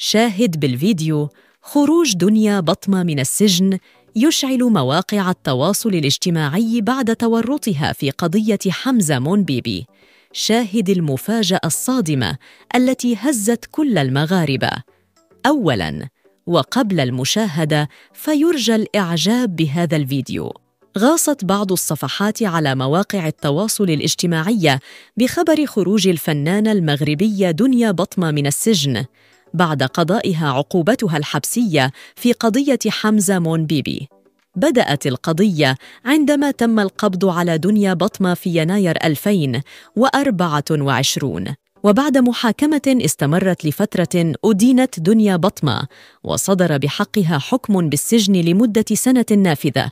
شاهد بالفيديو خروج دنيا بطمة من السجن يشعل مواقع التواصل الاجتماعي بعد تورطها في قضية حمزة مونبيبي شاهد المفاجأة الصادمة التي هزت كل المغاربة أولاً وقبل المشاهدة فيرجى الإعجاب بهذا الفيديو غاصت بعض الصفحات على مواقع التواصل الاجتماعية بخبر خروج الفنانة المغربية دنيا بطمة من السجن بعد قضائها عقوبتها الحبسيه في قضيه حمزه مونبيبي بدأت القضية عندما تم القبض على دنيا بطمة في يناير 2024 وبعد محاكمة استمرت لفترة أدينت دنيا بطمة وصدر بحقها حكم بالسجن لمدة سنة نافذة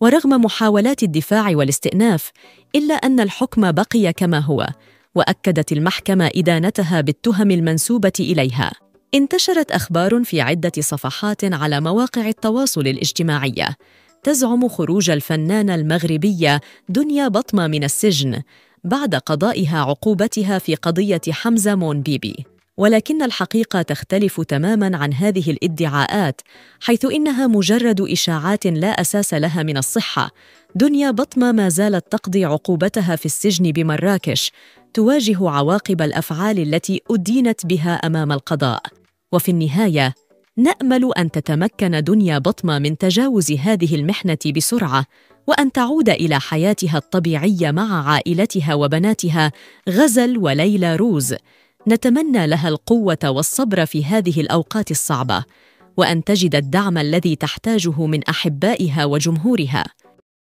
ورغم محاولات الدفاع والاستئناف إلا أن الحكم بقي كما هو وأكدت المحكمة إدانتها بالتهم المنسوبة إليها انتشرت اخبار في عده صفحات على مواقع التواصل الاجتماعيه تزعم خروج الفنانه المغربيه دنيا بطمه من السجن بعد قضائها عقوبتها في قضيه حمزه مونبيبي ولكن الحقيقه تختلف تماما عن هذه الادعاءات حيث انها مجرد اشاعات لا اساس لها من الصحه دنيا بطمة ما زالت تقضي عقوبتها في السجن بمراكش تواجه عواقب الافعال التي ادينت بها امام القضاء وفي النهايه نامل ان تتمكن دنيا بطمه من تجاوز هذه المحنه بسرعه وان تعود الى حياتها الطبيعيه مع عائلتها وبناتها غزل وليلى روز نتمنى لها القوه والصبر في هذه الاوقات الصعبه وان تجد الدعم الذي تحتاجه من احبائها وجمهورها